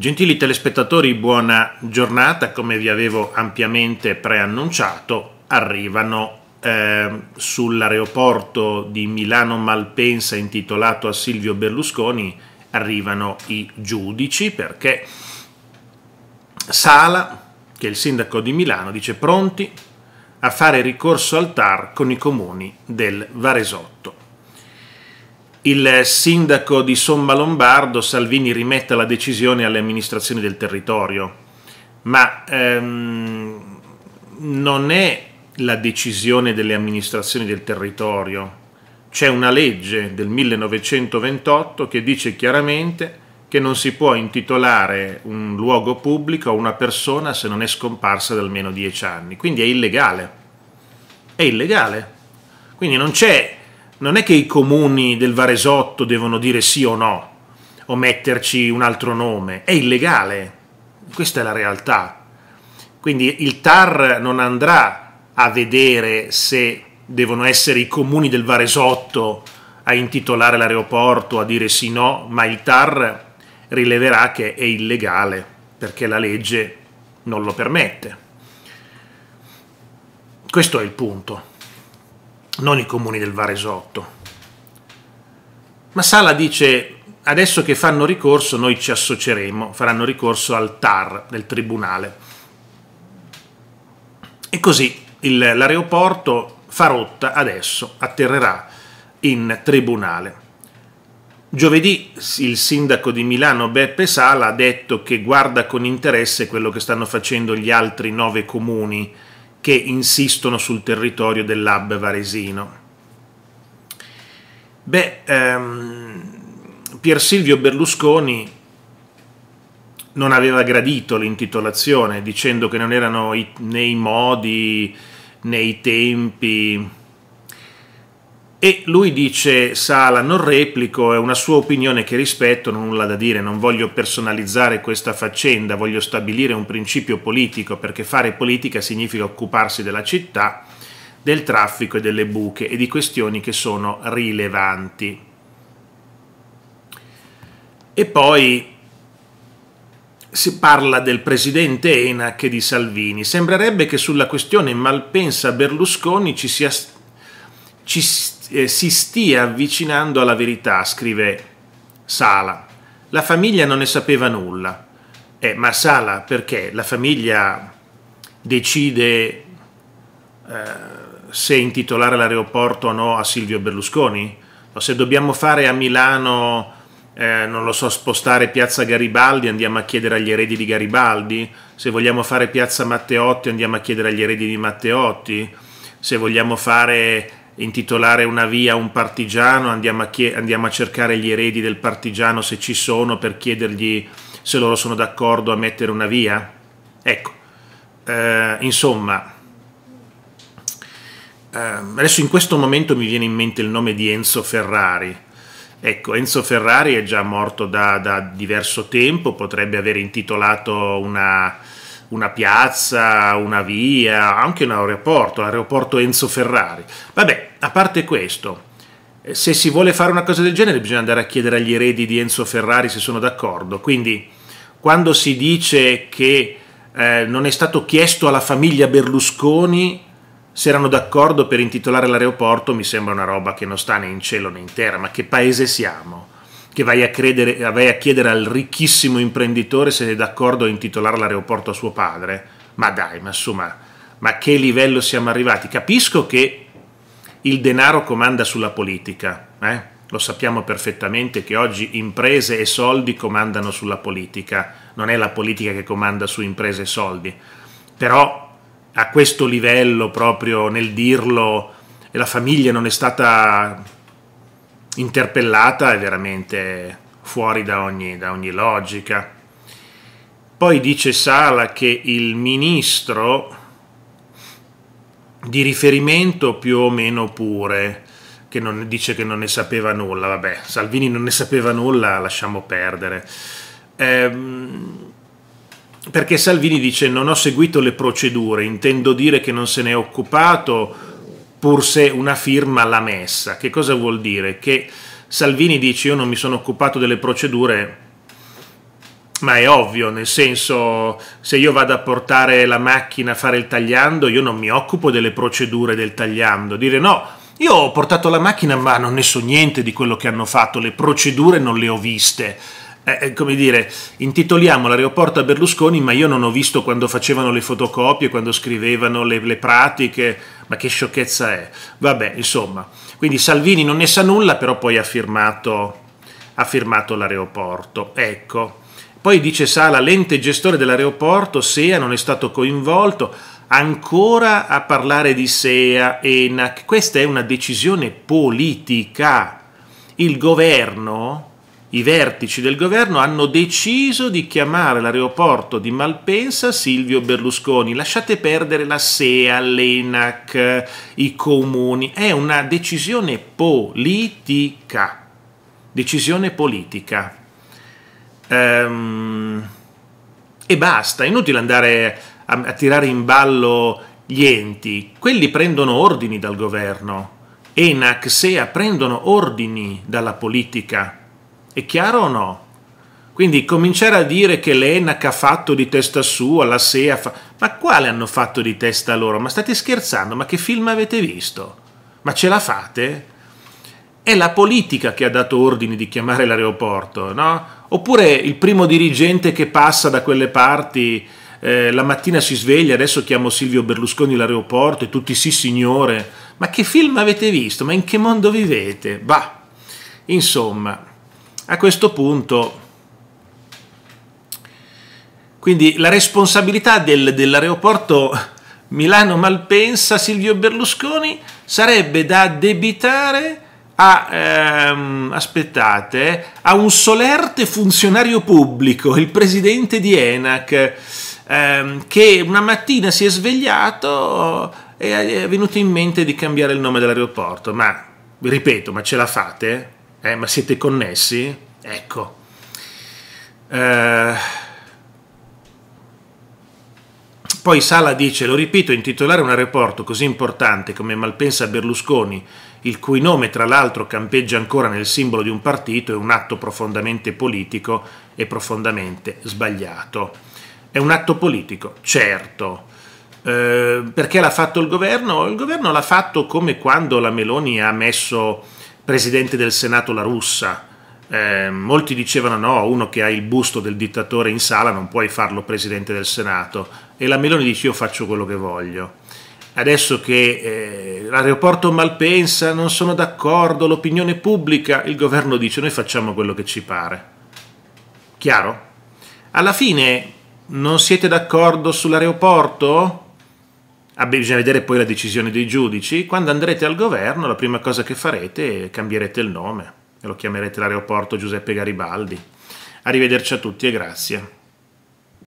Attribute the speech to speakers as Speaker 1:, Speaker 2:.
Speaker 1: Gentili telespettatori, buona giornata. Come vi avevo ampiamente preannunciato, arrivano eh, sull'aeroporto di Milano Malpensa intitolato a Silvio Berlusconi, arrivano i giudici perché Sala, che è il sindaco di Milano, dice pronti a fare ricorso al TAR con i comuni del Varesotto il sindaco di Somma Lombardo Salvini rimette la decisione alle amministrazioni del territorio, ma ehm, non è la decisione delle amministrazioni del territorio, c'è una legge del 1928 che dice chiaramente che non si può intitolare un luogo pubblico a una persona se non è scomparsa da almeno dieci anni, quindi è illegale, è illegale, quindi non c'è non è che i comuni del Varesotto devono dire sì o no o metterci un altro nome, è illegale, questa è la realtà. Quindi il TAR non andrà a vedere se devono essere i comuni del Varesotto a intitolare l'aeroporto, a dire sì o no, ma il TAR rileverà che è illegale perché la legge non lo permette. Questo è il punto non i comuni del Varesotto. Ma Sala dice adesso che fanno ricorso noi ci associeremo, faranno ricorso al TAR del Tribunale. E così il, l'aeroporto rotta adesso atterrerà in Tribunale. Giovedì il sindaco di Milano Beppe Sala ha detto che guarda con interesse quello che stanno facendo gli altri nove comuni che insistono sul territorio dell'hub varesino. Beh, ehm, Pier Silvio Berlusconi non aveva gradito l'intitolazione dicendo che non erano i, né i modi né i tempi e lui dice, Sala, non replico, è una sua opinione che rispetto, non ho nulla da dire, non voglio personalizzare questa faccenda, voglio stabilire un principio politico, perché fare politica significa occuparsi della città, del traffico e delle buche e di questioni che sono rilevanti. E poi si parla del presidente Enac e di Salvini. Sembrerebbe che sulla questione Malpensa-Berlusconi ci sia... Ci eh, si stia avvicinando alla verità, scrive Sala. La famiglia non ne sapeva nulla. Eh, ma Sala perché? La famiglia decide eh, se intitolare l'aeroporto o no a Silvio Berlusconi? O se dobbiamo fare a Milano, eh, non lo so, spostare Piazza Garibaldi, andiamo a chiedere agli eredi di Garibaldi? Se vogliamo fare Piazza Matteotti, andiamo a chiedere agli eredi di Matteotti? Se vogliamo fare intitolare una via a un partigiano, andiamo a, chie- andiamo a cercare gli eredi del partigiano se ci sono per chiedergli se loro sono d'accordo a mettere una via? Ecco, eh, insomma, eh, adesso in questo momento mi viene in mente il nome di Enzo Ferrari. Ecco, Enzo Ferrari è già morto da, da diverso tempo, potrebbe aver intitolato una, una piazza, una via, anche un aeroporto, l'aeroporto Enzo Ferrari. Vabbè, a parte questo, eh, se si vuole fare una cosa del genere bisogna andare a chiedere agli eredi di Enzo Ferrari se sono d'accordo. Quindi quando si dice che eh, non è stato chiesto alla famiglia Berlusconi se erano d'accordo per intitolare l'aeroporto, mi sembra una roba che non sta né in cielo né in terra, ma che paese siamo? che vai a, credere, vai a chiedere al ricchissimo imprenditore se è d'accordo a intitolare l'aeroporto a suo padre. Ma dai, ma insomma, ma a che livello siamo arrivati? Capisco che il denaro comanda sulla politica, eh? lo sappiamo perfettamente che oggi imprese e soldi comandano sulla politica, non è la politica che comanda su imprese e soldi, però a questo livello proprio nel dirlo la famiglia non è stata interpellata è veramente fuori da ogni, da ogni logica. Poi dice Sala che il ministro di riferimento più o meno pure, che non, dice che non ne sapeva nulla, vabbè, Salvini non ne sapeva nulla, lasciamo perdere. Ehm, perché Salvini dice non ho seguito le procedure, intendo dire che non se ne è occupato pur se una firma l'ha messa. Che cosa vuol dire? Che Salvini dice io non mi sono occupato delle procedure, ma è ovvio, nel senso se io vado a portare la macchina a fare il tagliando, io non mi occupo delle procedure del tagliando. Dire no, io ho portato la macchina ma non ne so niente di quello che hanno fatto, le procedure non le ho viste eh, eh, come dire, intitoliamo l'aeroporto a Berlusconi, ma io non ho visto quando facevano le fotocopie, quando scrivevano le, le pratiche, ma che sciocchezza è. Vabbè, insomma. Quindi Salvini non ne sa nulla, però poi ha firmato, ha firmato l'aeroporto. Ecco. Poi dice Sala, l'ente gestore dell'aeroporto, SEA, non è stato coinvolto ancora a parlare di SEA, ENAC. Questa è una decisione politica. Il governo i vertici del governo hanno deciso di chiamare l'aeroporto di Malpensa Silvio Berlusconi. Lasciate perdere la SEA, l'ENAC, i comuni. È una decisione politica. Decisione politica. Ehm, e basta, è inutile andare a, a tirare in ballo gli enti. Quelli prendono ordini dal governo. ENAC, SEA prendono ordini dalla politica è chiaro o no? Quindi cominciare a dire che l'ENAC ha fatto di testa sua, la SEA fa... Ma quale hanno fatto di testa loro? Ma state scherzando? Ma che film avete visto? Ma ce la fate? È la politica che ha dato ordini di chiamare l'aeroporto, no? Oppure il primo dirigente che passa da quelle parti eh, la mattina si sveglia, adesso chiamo Silvio Berlusconi all'aeroporto e tutti sì signore. Ma che film avete visto? Ma in che mondo vivete? Bah, insomma... A questo punto, quindi la responsabilità del, dell'aeroporto Milano-Malpensa Silvio Berlusconi sarebbe da addebitare a, ehm, aspettate, a un solerte funzionario pubblico, il presidente di ENAC, ehm, che una mattina si è svegliato e è venuto in mente di cambiare il nome dell'aeroporto. Ma, ripeto, ma ce la fate? Eh, ma siete connessi? Ecco. Eh... Poi Sala dice, lo ripeto, intitolare un aeroporto così importante come Malpensa Berlusconi, il cui nome tra l'altro campeggia ancora nel simbolo di un partito, è un atto profondamente politico e profondamente sbagliato. È un atto politico, certo. Eh, perché l'ha fatto il governo? Il governo l'ha fatto come quando la Meloni ha messo presidente del Senato La Russa. Eh, molti dicevano no, uno che ha il busto del dittatore in sala non puoi farlo presidente del Senato e la Meloni dice io faccio quello che voglio. Adesso che eh, l'aeroporto Malpensa non sono d'accordo, l'opinione pubblica, il governo dice noi facciamo quello che ci pare. Chiaro? Alla fine non siete d'accordo sull'aeroporto? Ah, bisogna vedere poi la decisione dei giudici. Quando andrete al governo, la prima cosa che farete è cambierete il nome e lo chiamerete l'aeroporto Giuseppe Garibaldi. Arrivederci a tutti e grazie.